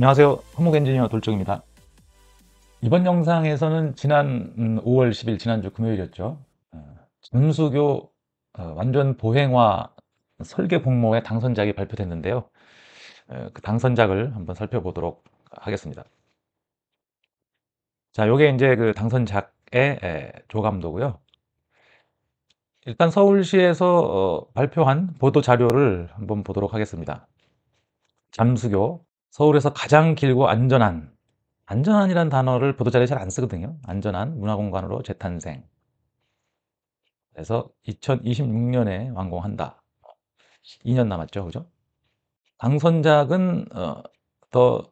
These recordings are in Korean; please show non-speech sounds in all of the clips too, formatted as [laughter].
안녕하세요. 허목 엔지니어 돌정입니다. 이번 영상에서는 지난 5월 음, 10일 지난주 금요일이었죠. 어, 전수교 어, 완전 보행화 설계 공모의 당선작이 발표됐는데요. 어, 그 당선작을 한번 살펴보도록 하겠습니다. 자, 요게 이제 그 당선작의 조감도고요. 일단 서울시에서 발표한 보도 자료를 한번 보도록 하겠습니다. 잠수교 서울에서 가장 길고 안전한 안전한이라는 단어를 보도자료에 잘 안 쓰거든요 안전한 문화공간으로 재탄생 그래서 2026년에 완공한다 2년 남았죠 그죠 당선작은 어, 더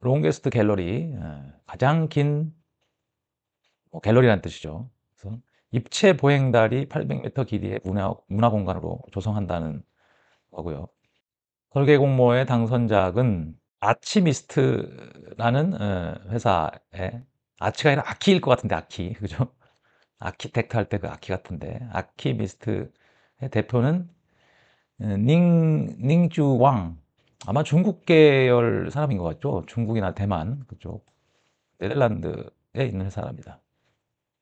롱게스트 갤러리 어, 가장 긴 뭐, 갤러리란 뜻이죠 그래서 입체 보행다리 800m 길이의 문화, 문화공간으로 조성한다는 거고요 설계 공모의 당선작은 아치미스트라는 어, 회사에 아치가 아니라 아키일 것 같은데 아키 [laughs] 그죠? 아키텍트 할 때 그 아키 같은데 아키미스트의 대표는 어, 닝 닝주왕 아마 중국 계열 사람인 것 같죠? 중국이나 대만 그쪽 네덜란드에 있는 사람입니다.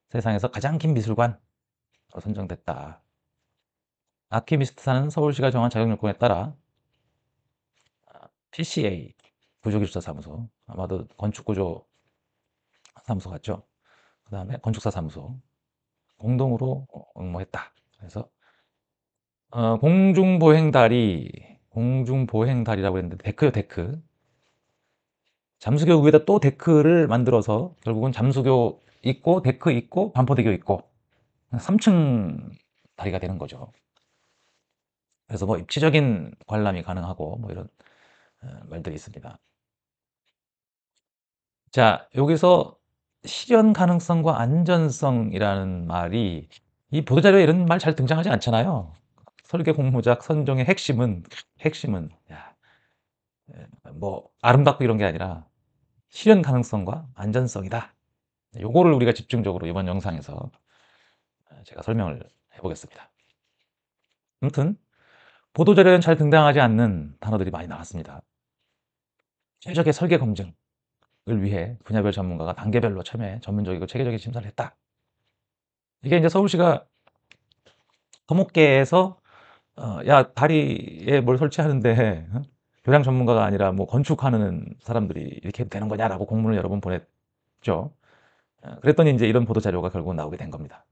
세상에서 가장 긴미술관 어, 선정됐다. 아키미스트사는 서울시가 정한 자격요건에 따라 아, PCA 구조기술사 사무소 아마도 건축구조 사무소 같죠 그 다음에 건축사 사무소 공동으로 응모했다 그래서 어, 공중보행다리 공중보행다리라고 했는데 데크요 데크 잠수교 위에다 또 데크를 만들어서 결국은 잠수교 있고 데크 있고 반포대교 있고 3층 다리가 되는 거죠 그래서 뭐 입체적인 관람이 가능하고 뭐 이런 어, 말들이 있습니다 자, 여기서 실현 가능성과 안전성이라는 말이 이 보도자료에 이런 말 잘 등장하지 않잖아요. 설계 공모작 선정의 핵심은 핵심은 야, 뭐 아름답고 이런 게 아니라 실현 가능성과 안전성이다. 요거를 우리가 집중적으로 이번 영상에서 제가 설명을 해보겠습니다. 아무튼 보도자료에는 잘 등장하지 않는 단어들이 많이 나왔습니다. 최적의 설계 검증, 위해 분야별 전문가가 단계별로 참여해 전문적이고 체계적인 심사를 했다. 이게 이제 서울시가 토목계에서 어, 야 다리에 뭘 설치하는데 교량 전문가가 아니라 뭐 건축하는 사람들이 이렇게 해도 되는 거냐라고 공문을 여러 번 보냈죠. 어, 그랬더니 이제 이런 보도 자료가 결국 나오게 된 겁니다.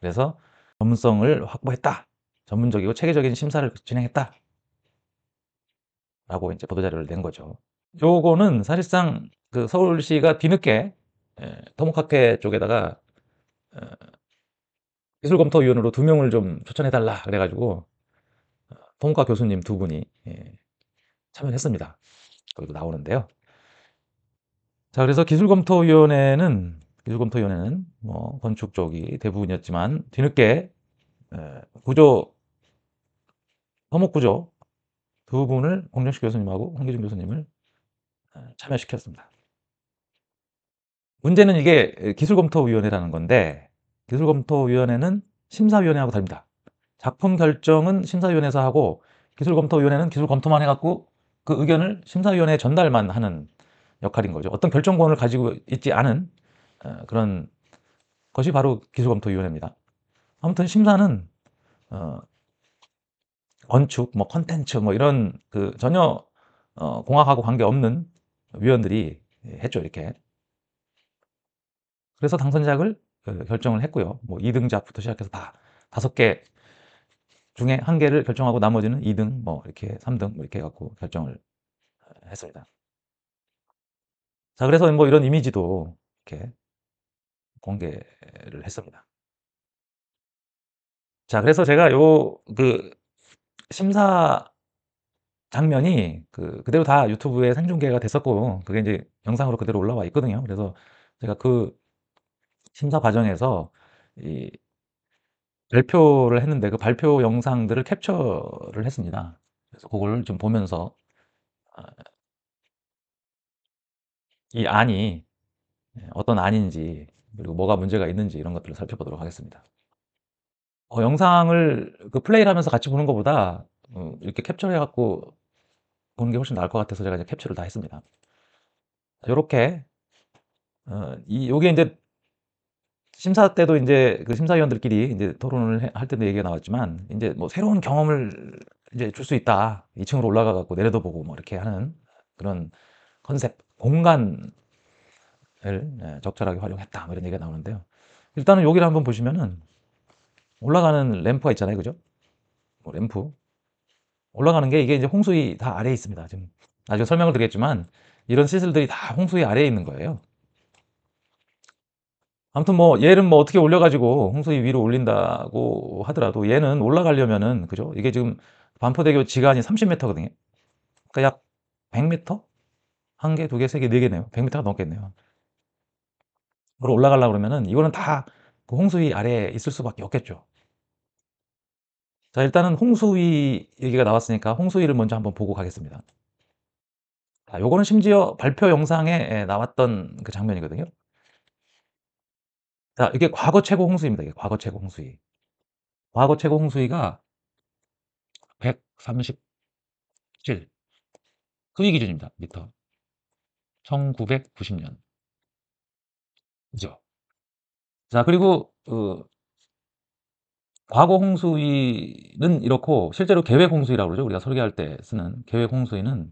그래서 전문성을 확보했다. 전문적이고 체계적인 심사를 진행했다. 라고 이제 보도 자료를 낸 거죠. 요거는 사실상 그 서울시가 뒤늦게 토목학회 예, 쪽에다가 어, 기술검토위원으로 두 명을 좀 추천해달라 그래가지고 토목학 어, 교수님 두 분이 예, 참여했습니다. 그래도 나오는데요. 자 그래서 기술검토위원회는 기술검토위원회는 뭐 건축 쪽이 대부분이었지만 뒤늦게 예, 구조 토목구조 두 분을 홍정식 교수님하고 홍기준 교수님을 어, 참여시켰습니다. 문제는 이게 기술검토위원회라는 건데 기술검토위원회는 심사위원회하고 다릅니다. 작품 결정은 심사위원회에서 하고 기술검토위원회는 기술검토만 해갖고 그 의견을 심사위원회에 전달만 하는 역할인 거죠. 어떤 결정권을 가지고 있지 않은 어, 그런 것이 바로 기술검토위원회입니다. 아무튼 심사는 어, 건축, 뭐 컨텐츠, 뭐 이런 그 전혀 어, 공학하고 관계없는 위원들이 했죠 이렇게 그래서 당선작을 그, 결정을 했고요 뭐 2등작부터 시작해서 다 다섯 개 중에 한 개를 결정하고 나머지는 2등 뭐 이렇게 3등 뭐 이렇게 해갖고 결정을 했습니다 자 그래서 뭐 이런 이미지도 이렇게 공개를 했습니다 자 그래서 제가 요 그 심사 장면이 그 그대로 다 유튜브에 생중계가 됐었고 그게 이제 영상으로 그대로 올라와 있거든요. 그래서 제가 그 심사 과정에서 이 발표를 했는데 그 발표 영상들을 캡처를 했습니다. 그래서 그걸 좀 보면서 아, 이 안이 예, 어떤 안인지 그리고 뭐가 문제가 있는지 이런 것들을 살펴보도록 하겠습니다. 어, 영상을 그 플레이를 하면서 같이 보는 것보다 어, 이렇게 캡처해갖고 보는 게 훨씬 나을 것 같아서 제가 이제 캡처를 다 했습니다. 이렇게 어, 이 요게 이제 심사 때도 이제 그 심사위원들끼리 이제 토론을 할 때도 얘기가 나왔지만 이제 뭐 새로운 경험을 이제 줄 수 있다. 2층으로 올라가 갖고 내려다 보고 뭐 이렇게 하는 그런 컨셉 공간을 예, 적절하게 활용했다. 뭐 이런 얘기가 나오는데요. 일단은 여기를 한번 보시면은 올라가는 램프가 있잖아요. 그죠? 뭐 램프. 올라가는 게 이게 이제 홍수위 다 아래에 있습니다. 지금 나중에 설명을 드리겠지만 이런 시설들이 다 홍수위 아래에 있는 거예요. 아무튼 뭐 얘는 뭐 어떻게 올려가지고 홍수위 위로 올린다고 하더라도 얘는 올라가려면은 그죠? 이게 지금 반포대교 지간이 30m거든요. 그러니까 약 100m? 한 개, 두 개, 세 개, 네 개네요. 100m가 넘겠네요. 그걸 올라가려고 그러면은 이거는 다 그 홍수위 아래에 있을 수밖에 없겠죠. 자 일단은 홍수위 얘기가 나왔으니까 홍수위를 먼저 한번 보고 가겠습니다 자, 요거는 심지어 발표 영상에 예, 나왔던 그 장면이거든요 자 이게 과거 최고 홍수입니다 위 이게 과거 최고 홍수위 과거 최고 홍수위가 137 수위 기준입니다 미터 1990년 그죠 자 그리고 그 과거 홍수위는 이렇고 실제로 계획 홍수위라고 그러죠. 우리가 설계할 때 쓰는 계획 홍수위는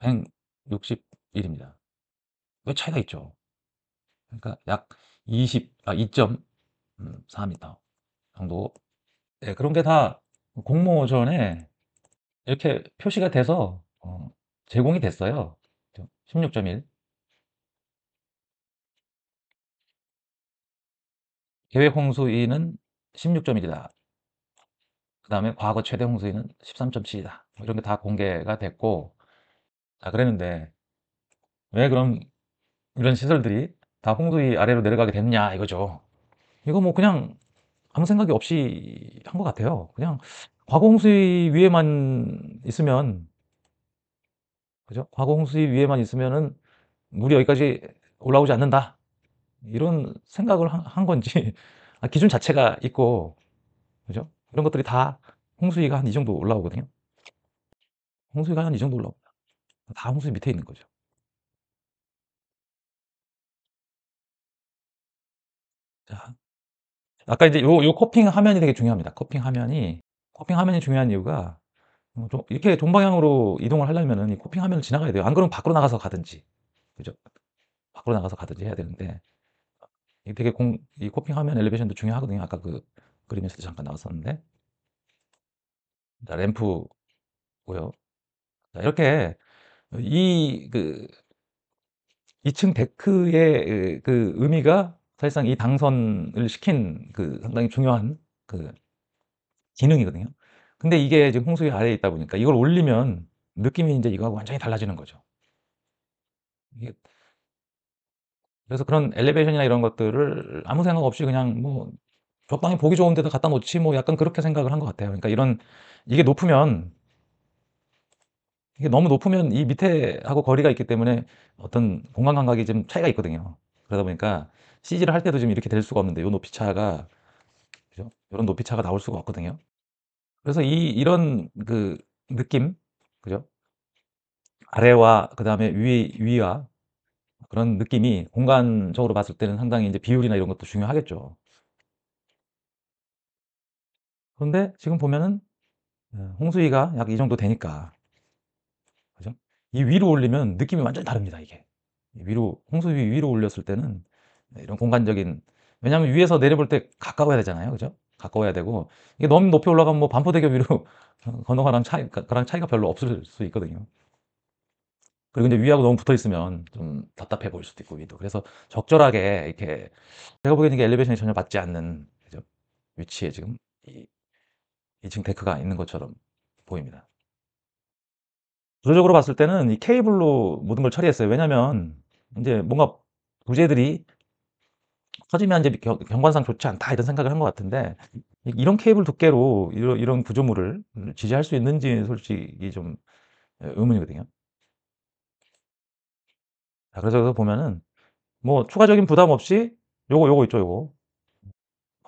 161입니다. 왜 차이가 있죠? 그러니까 약 20, 아, 2.4m 음, 정도. 네, 그런 게 다 공모전에 이렇게 표시가 돼서 어, 제공이 됐어요. 16.1. 계획 홍수위는 16.1이다. 그 다음에 과거 최대 홍수위는 13.7이다. 뭐 이런 게 다 공개가 됐고, 자, 아, 그랬는데, 왜 그럼 이런 시설들이 다 홍수위 아래로 내려가게 됐냐, 이거죠. 이거 뭐 그냥 아무 생각이 없이 한 것 같아요. 그냥 과거 홍수위 위에만 있으면, 그죠? 과거 홍수위 위에만 있으면은 물이 여기까지 올라오지 않는다. 이런 생각을 한 건지 아, 기준 자체가 있고 그죠? 이런 것들이 다 홍수위가 한 이 정도 올라오거든요. 홍수위가 한 이 정도 올라옵니다. 다 홍수위 밑에 있는 거죠. 자, 아까 이제 요, 요 커핑 화면이 되게 중요합니다. 코핑 화면이 커핑 화면이 중요한 이유가 뭐 이렇게 동방향으로 이동을 하려면은 이 커핑 화면을 지나가야 돼요. 안 그러면 밖으로 나가서 가든지 그죠? 밖으로 나가서 가든지 해야 되는데 되게 공, 이 코핑 하면 엘리베이션도 중요하거든요. 아까 그 그림에서도 잠깐 나왔었는데. 자, 램프고요. 자, 이렇게 이그 2층 데크의 그, 그 의미가 사실상 이 당선을 시킨 그 상당히 중요한 그 기능이거든요. 근데 이게 지금 홍수기 아래에 있다 보니까 이걸 올리면 느낌이 이제 이거하고 완전히 달라지는 거죠. 이게 그래서 그런 엘리베이션이나 이런 것들을 아무 생각 없이 그냥 뭐 적당히 보기 좋은 데다 갖다 놓지 뭐 약간 그렇게 생각을 한 것 같아요. 그러니까 이런 이게 높으면 이게 너무 높으면 이 밑에 하고 거리가 있기 때문에 어떤 공간 감각이 좀 차이가 있거든요. 그러다 보니까 CG를 할 때도 지금 이렇게 될 수가 없는데 이 높이 차가 그죠? 이런 높이 차가 나올 수가 없거든요. 그래서 이 이런 그 느낌 그죠? 아래와 그 다음에 위 위와 그런 느낌이 공간적으로 봤을 때는 상당히 이제 비율이나 이런 것도 중요하겠죠. 그런데 지금 보면은 어, 홍수위가 약 이 정도 되니까 그죠? 이 위로 올리면 느낌이 완전히 다릅니다. 이게 위로 홍수위 위로 올렸을 때는 이런 공간적인 왜냐하면 위에서 내려볼 때 가까워야 되잖아요, 그죠? 가까워야 되고 이게 너무 높이 올라가면 뭐 반포대교 위로 [laughs] 건너가랑 차이, 차이가 별로 없을 수 있거든요. 그리고 이제 위하고 너무 붙어 있으면 좀 답답해 보일 수도 있고 위도 그래서 적절하게 이렇게 제가 보기에는 이게 엘리베이션이 전혀 맞지 않는 그죠? 위치에 지금 이 2층 데크가 있는 것처럼 보입니다 구조적으로 봤을 때는 이 케이블로 모든 걸 처리했어요 왜냐면 이제 뭔가 부재들이 터지면 이제 경관상 좋지 않다 이런 생각을 한 것 같은데 이런 케이블 두께로 이런, 이런 구조물을 지지할 수 있는지 솔직히 좀 의문이거든요 자, 그래서 여기서 보면은 뭐 추가적인 부담 없이 요거 요거 있죠 요거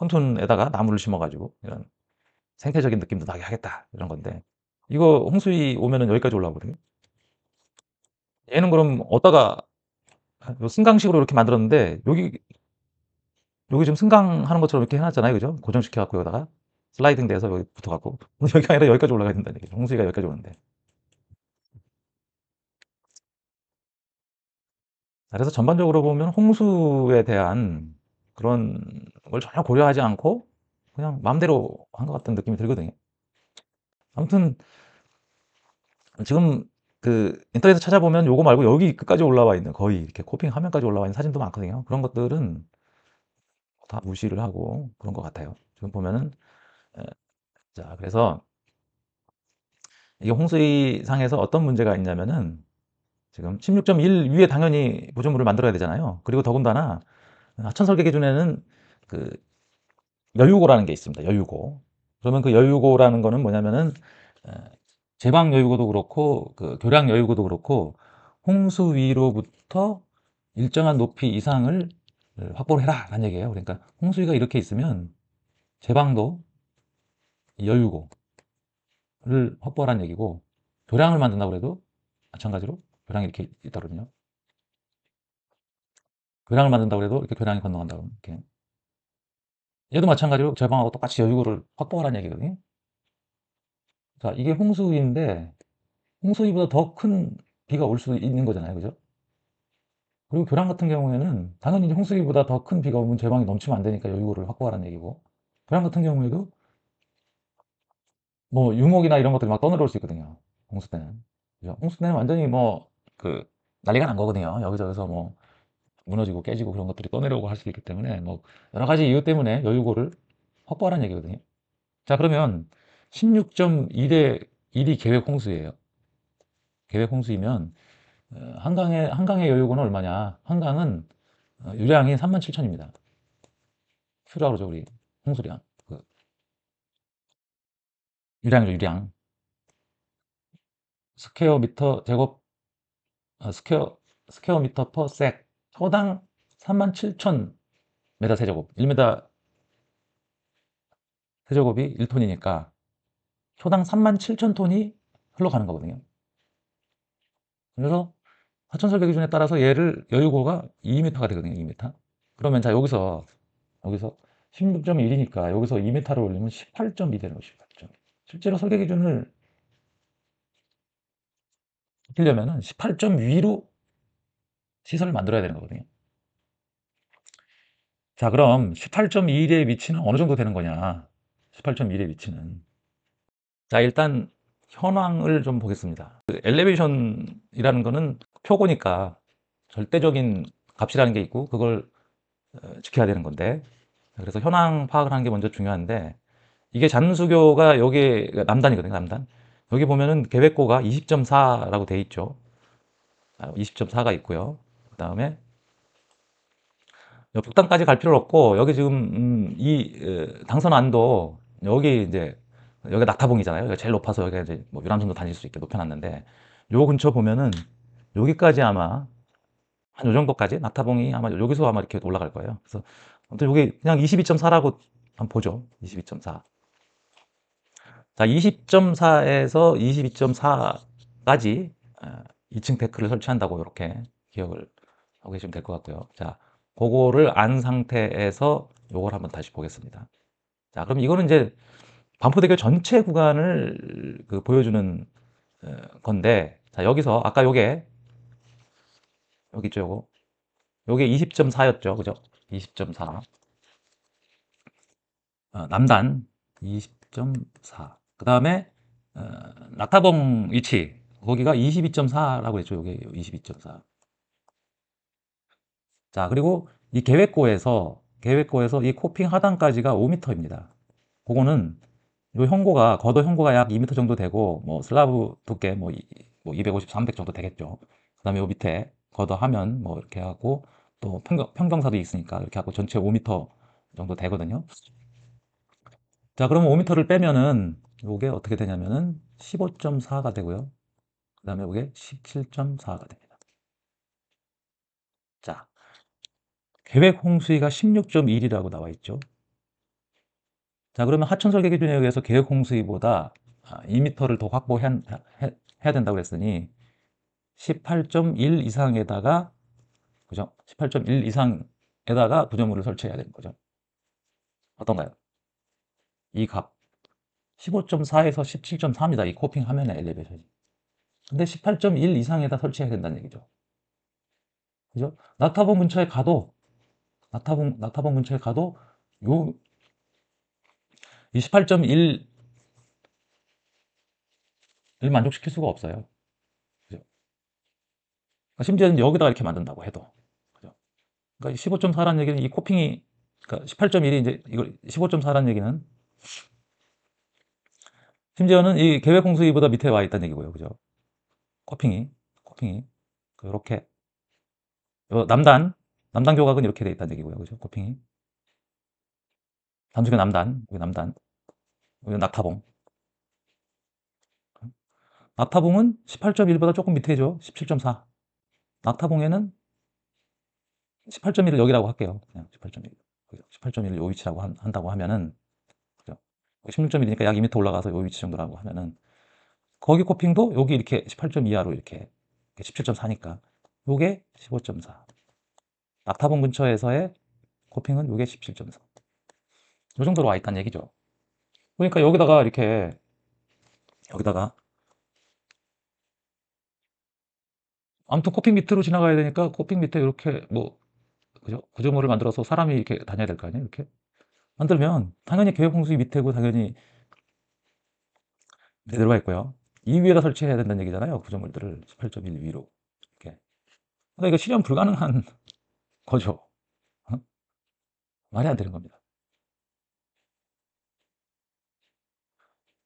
헌툰에다가 나무를 심어가지고 이런 생태적인 느낌도 나게 하겠다 이런 건데 이거 홍수이 오면은 여기까지 올라오거든요 얘는 그럼 어디다가 승강식으로 이렇게 만들었는데 여기 여기 지금 승강하는 것처럼 이렇게 해놨잖아요 그죠 고정시켜갖고 여기다가 슬라이딩 돼서 여기 붙어갖고 [laughs] 여기가 아니라 여기까지 올라가야 된다는 얘기죠 홍수이가 여기까지 오는데 그래서 전반적으로 보면 홍수에 대한 그런 걸 전혀 고려하지 않고 그냥 마음대로 한 것 같은 느낌이 들거든요. 아무튼 지금 그 인터넷에 찾아보면 요거 말고 여기 끝까지 올라와 있는 거의 이렇게 코핑 화면까지 올라와 있는 사진도 많거든요. 그런 것들은 다 무시를 하고 그런 것 같아요. 지금 보면은 자 그래서 이게 홍수위상에서 어떤 문제가 있냐면은 지금 16.1 위에 당연히 보존물을 만들어야 되잖아요. 그리고 더군다나 하천 설계 기준에는 그 여유고라는 게 있습니다. 여유고. 그러면 그 여유고라는 거는 뭐냐면은 제방 여유고도 그렇고 그 교량 여유고도 그렇고 홍수 위로부터 일정한 높이 이상을 확보를 해라 라는 얘기예요. 그러니까 홍수위가 이렇게 있으면 제방도 여유고를 확보하라는 얘기고 교량을 만든다고 해도 마찬가지로 교량이 이렇게 있다거든요. 교량을 만든다고 해도 이렇게 교량이 건너간다고 이렇게. 얘도 마찬가지로 제방하고 똑같이 여유구를 확보하라는 얘기거든요. 자, 이게 홍수인데 홍수위보다 더 큰 비가 올 수 있는 거잖아요. 그죠? 그리고 교량 같은 경우에는 당연히 홍수위보다 더 큰 비가 오면 제방이 넘치면 안 되니까 여유구를 확보하라는 얘기고 교량 같은 경우에도 뭐 유목이나 이런 것들이 막 떠내려올 수 있거든요. 홍수 때는. 그죠? 홍수 때는 완전히 뭐그 난리가 난 거거든요. 여기저기서 뭐 무너지고 깨지고 그런 것들이 떠내려고 할 수 있기 때문에 뭐 여러 가지 이유 때문에 여유고를 확보하라는 얘기거든요. 자, 그러면 16.2대 1이 계획 홍수예요. 계획 홍수이면 어, 한강의 한강의 여유고는 얼마냐? 한강은 어, 유량이 3 7 0 0 0입니다 큐라 그러죠 우리 홍수량. 그 유량이죠 유량. 스퀘어 미터 제곱 아, 스퀘어, 스퀘어 미터 퍼 섹, 초당 37,000메다 세제곱, 1메다 세제곱이 1톤이니까 초당 37,000톤이 흘러가는 거거든요. 그래서 하천 설계 기준에 따라서 얘를 여유고가 2m가 되거든요. 2m. 그러면 자 여기서 여기서 16.1이니까 여기서 2m를 올리면 18.2 되는 거죠. 18.2. 실제로 설계 기준을 시키려면 18점 위로 시선을 만들어야 되는 거거든요. 자 그럼 18.21의 위치는 어느 정도 되는 거냐 18.1의 위치는 자 일단 현황을 좀 보겠습니다 그 엘리베이션이라는 거는 표고니까 절대적인 값이라는 게 있고 그걸 어, 지켜야 되는 건데 그래서 현황 파악을 하는 게 먼저 중요한데 이게 잔수교가 여기 남단이거든요 남단 여기 보면은 계획고가 20.4라고 돼 있죠. 20.4가 아, 있고요. 그 다음에 북단까지 갈 필요 없고 여기 지금 음, 이 당선 안도 여기 이제 여기 낙타봉이잖아요. 여기 제일 높아서 여기 이제 뭐 유람선도 다닐 수 있게 높여놨는데 요 근처 보면은 여기까지 아마 한 요 정도까지 낙타봉이 아마 여기서 아마 이렇게 올라갈 거예요. 그래서 아무튼 여기 그냥 22.4라고 한번 보죠. 22.4. 자, 20.4에서 22.4까지 2층 데크를 설치한다고 이렇게 기억을 하고 계시면 될 것 같고요. 자, 그거를 안 상태에서 요걸 한번 다시 보겠습니다. 자, 그럼 이거는 이제 반포대교 전체 구간을 그 보여주는 어, 건데, 자, 여기서 아까 요게 여기 있죠, 요거. 요게 20.4였죠, 그죠? 20.4. 어, 남단 20.4. 그 다음에 어, 낙타봉 위치 거기가 22.4라고 했죠. 여기 22.4. 자 그리고 이 계획고에서 계획고에서 이 코핑 하단까지가 5m입니다. 그거는 요 형고가 거더 형고가 약 2m 정도 되고 뭐 슬라브 두께 뭐, 뭐 250, 300 정도 되겠죠. 그다음에 요 밑에 거더 하면 뭐 이렇게 하고 또 평경, 평경사도 있으니까 이렇게 하고 전체 5m 정도 되거든요. 자 그러면 5m를 빼면은 이게 어떻게 되냐면은 15.4가 되고요. 그 다음에 요게 17.4가 됩니다. 자, 계획 홍수위가 16.1이라고 나와 있죠. 자, 그러면 하천설계 기준에 의해서 계획 홍수위보다 2m를 아, 더 확보해야 된다고 했으니 18.1 이상에다가 그죠? 18.1 이상에다가 부조물을 설치해야 되는 거죠. 어떤가요? 이 값. 15.4에서 17.4입니다. 이 코핑 화면의 엘리베이션이. 근데 18.1 이상에다 설치해야 된다는 얘기죠. 그죠? 나타본 근처에 가도 나타본 나타본 근처에 가도 요 28.1을 만족시킬 수가 없어요. 그죠? 그러니까 심지어는 여기다가 이렇게 만든다고 해도. 그죠? 그러니까 15.4라는 얘기는 이 코핑이 그러니까 18.1이 이제 이걸 15.4라는 얘기는 심지어는 이 계획 공수위보다 밑에 와 있다는 얘기고요. 그죠? 코핑이, 코핑이. 이렇게. 남단, 남단 교각은 이렇게 돼 있다는 얘기고요. 그죠? 코핑이. 단속교 남단, 여기 남단. 여기 낙타봉. 낙타봉은 18.1보다 조금 밑에죠. 17.4. 낙타봉에는 18.1을 여기라고 할게요. 그냥 18.1. 18.1을 요 위치라고 한, 다고 하면은 16점이 니까약 2m 올라가서 이 위치 정도라고 하면은 거기 코핑도 여기 이렇게 18점 이하로 이렇게 17.4니까 요게 15.4 낙타봉 근처에서의 코핑은 요게 17.4요 정도로 와 있다는 얘기죠 그러니까 여기다가 이렇게 여기다가 아무튼 코핑 밑으로 지나가야 되니까 코핑 밑에 이렇게 뭐 그죠 구조물을 만들어서 사람이 이렇게 다녀야 될 거 아니에요 이렇게 안 들면 당연히 계획 홍수기 밑에고 당연히 내에 들어가 있고요. 이 위에다 설치해야 된다는 얘기잖아요. 구조물들을 그 18.1 위로 이렇게. 근데 이거 실현 불가능한 [laughs] 거죠. 어? 말이 안 되는 겁니다.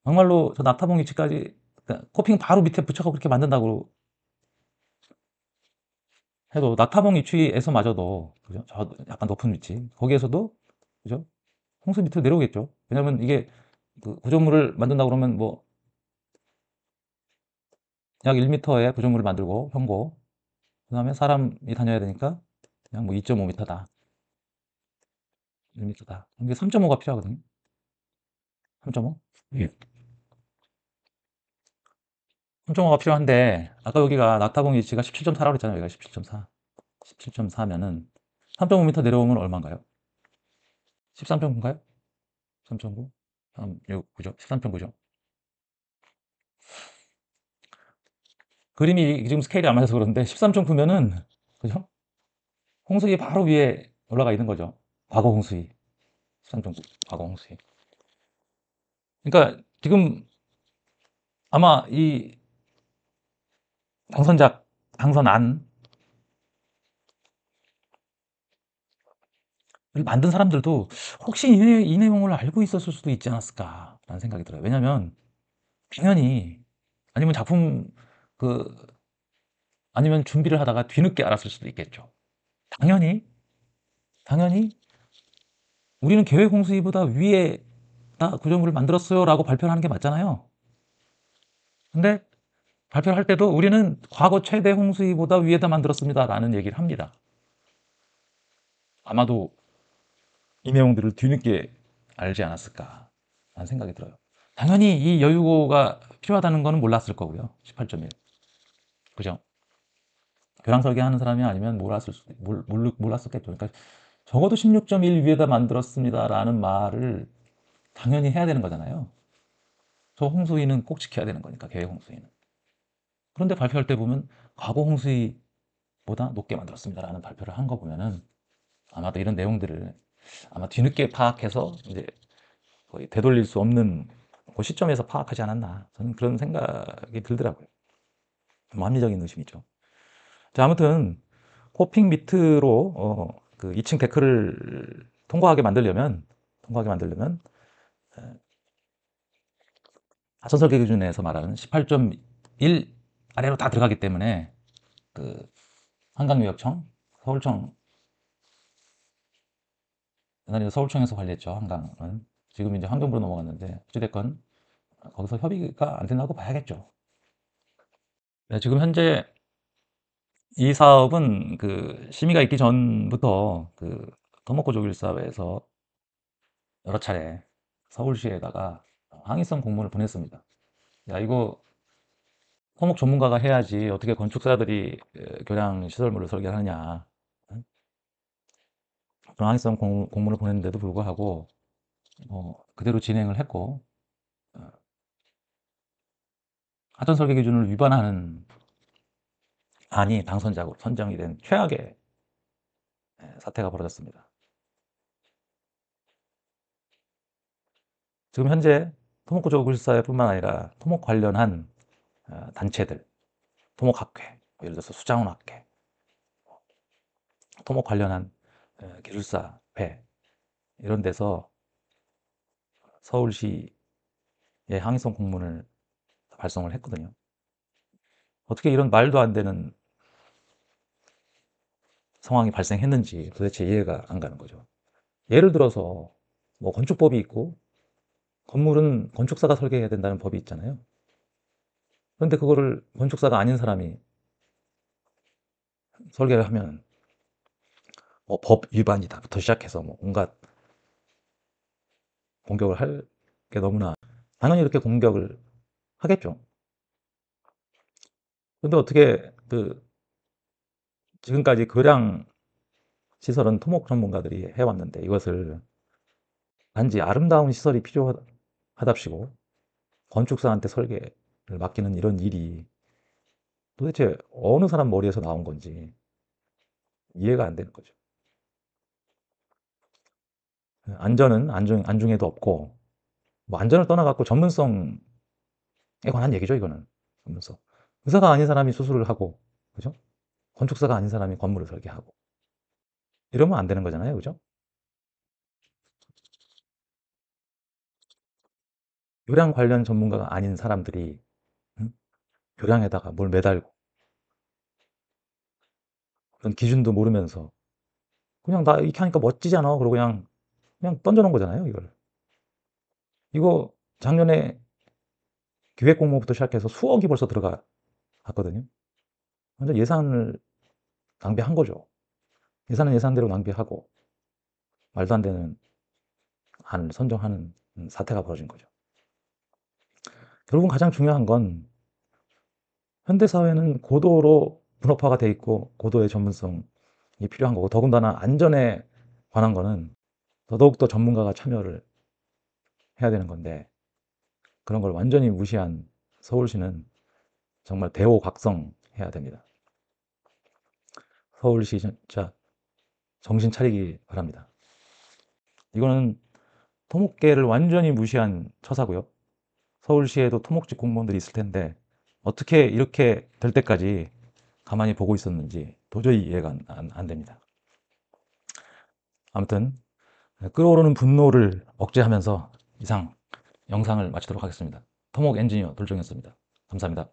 정말로저 나타봉 위치까지 코핑 바로 밑에 붙여서 그렇게 만든다고 해도 나타봉 위치에서마저도 그죠? 저 약간 높은 위치 거기에서도 그죠? 홍수 밑으로 내려오겠죠. 왜냐하면 이게 그 구조물을 만든다고 그러면 뭐 약 1m의 구조물을 만들고 형고 그 다음에 사람이 다녀야 되니까 그냥 뭐 2.5m다 1m다 이게 3.5가 필요하거든요 3.5? 3.5가 예. 필요한데 아까 여기가 낙타봉 위치가 17.4라고 그랬잖아요 여기가 17.4 17.4면은 3.5m 내려오면 얼마인가요? 1 3평인가요 3.9? 3, 6, 9죠? 13.9죠? 평 그림이 지금 스케일이 안 맞아서 그런데 13.9면은 그죠? 홍수기 바로 위에 올라가 있는 거죠. 과거 홍수기. 13.9 과거 홍수기. 그러니까 지금 아마 이 당선작, 당선 안 만든 사람들도 혹시 이, 내, 이 내용을 알고 있었을 수도 있지 않았을까라는 생각이 들어요. 왜냐하면 당연히 아니면 작품 그 아니면 준비를 하다가 뒤늦게 알았을 수도 있겠죠. 당연히 당연히 우리는 계획 홍수위보다 위에 나 구조물을 만들었어요라고 발표를 하는 게 맞잖아요. 근데 발표를 할 때도 우리는 과거 최대 홍수위보다 위에다 만들었습니다라는 얘기를 합니다. 아마도 이 내용들을 뒤늦게 알지 않았을까 라는 생각이 들어요. 당연히 이 여유고가 필요하다는 거는 몰랐을 거고요. 18.1. 그죠? 교양 설계하는 사람이 아니면 몰랐을 수, 몰, 몰랐었겠죠. 그러니까 적어도 16.1 위에다 만들었습니다라는 말을 당연히 해야 되는 거잖아요. 저 홍수위는 꼭 지켜야 되는 거니까, 계획 홍수위는. 그런데 발표할 때 보면 과거 홍수위보다 높게 만들었습니다라는 발표를 한 거 보면은 아마도 이런 내용들을 아마 뒤늦게 파악해서 이제 거의 되돌릴 수 없는 그 시점에서 파악하지 않았나 저는 그런 생각이 들더라고요. 뭐 합리적인 의심이죠. 자 아무튼 코핑 밑으로 어, 그 2층 데크를 통과하게 만들려면 통과하게 만들려면 하천 설계 기준에서 말하는 18.1 아래로 다 들어가기 때문에 그 한강유역청, 서울청 옛날에 서울청에서 관리했죠 한강은 지금 이제 환경부로 넘어갔는데 어찌됐건 거기서 협의가 안 된다고 봐야겠죠 네, 지금 현재 이 사업은 그 심의가 있기 전부터 그 더먹고 조길사업에서 여러 차례 서울시에다가 항의성 공문을 보냈습니다 야 이거 토목 전문가가 해야지 어떻게 건축사들이 교량 시설물을 설계하느냐 방향성 공, 공문을 보냈는데도 불구하고 어, 그대로 진행을 했고 어, 하천 설계 기준을 위반하는 안이 당선자로 선정이 된 최악의 예, 사태가 벌어졌습니다. 지금 현재 토목구조 구실사회뿐만 아니라 토목 관련한 어, 단체들, 토목학회, 뭐 예를 들어서 수장원학회 토목 관련한 기술사 회 이런 데서 서울시의 항의성 공문을 발송을 했거든요. 어떻게 이런 말도 안 되는 상황이 발생했는지 도대체 이해가 안 가는 거죠. 예를 들어서 뭐 건축법이 있고 건물은 건축사가 설계해야 된다는 법이 있잖아요. 그런데 그거를 건축사가 아닌 사람이 설계를 하면 어, 법 위반이다부터 시작해서 뭐 온갖 공격을 할 게 너무나 당연히 이렇게 공격을 하겠죠. 근데 어떻게 그 지금까지 교량 시설은 토목 전문가들이 해왔는데 이것을 단지 아름다운 시설이 필요하답시고 건축사한테 설계를 맡기는 이런 일이 도대체 어느 사람 머리에서 나온 건지 이해가 안 되는 거죠. 안전은 안중, 안중에도 없고 뭐 안전을 떠나갖고 전문성에 관한 얘기죠 이거는 전문성 의사가 아닌 사람이 수술을 하고 그죠? 건축사가 아닌 사람이 건물을 설계하고 이러면 안 되는 거잖아요 그죠? 요량 관련 전문가가 아닌 사람들이 응? 요량에다가 뭘 매달고 그런 기준도 모르면서 그냥 나 이렇게 하니까 멋지잖아 그리고 그냥 그냥 던져놓은 거잖아요, 이걸. 이거 작년에 기획 공모부터 시작해서 수억이 벌써 들어갔거든요. 완전 예산을 낭비한 거죠. 예산은 예산대로 낭비하고 말도 안 되는 안을 선정하는 사태가 벌어진 거죠. 결국은 가장 중요한 건 현대 사회는 고도로 분업화가 돼 있고 고도의 전문성이 필요한 거고 더군다나 안전에 관한 거는 더더욱더 전문가가 참여를 해야 되는 건데 그런 걸 완전히 무시한 서울시는 정말 대호각성해야 됩니다. 서울시 진짜 정신 차리기 바랍니다. 이거는 토목계를 완전히 무시한 처사고요. 서울시에도 토목직 공무원들이 있을 텐데 어떻게 이렇게 될 때까지 가만히 보고 있었는지 도저히 이해가 안, 안 됩니다. 아무튼 네, 끓어오르는 분노를 억제하면서 이상 영상을 마치도록 하겠습니다. 토목 엔지니어 돌정이었습니다. 감사합니다.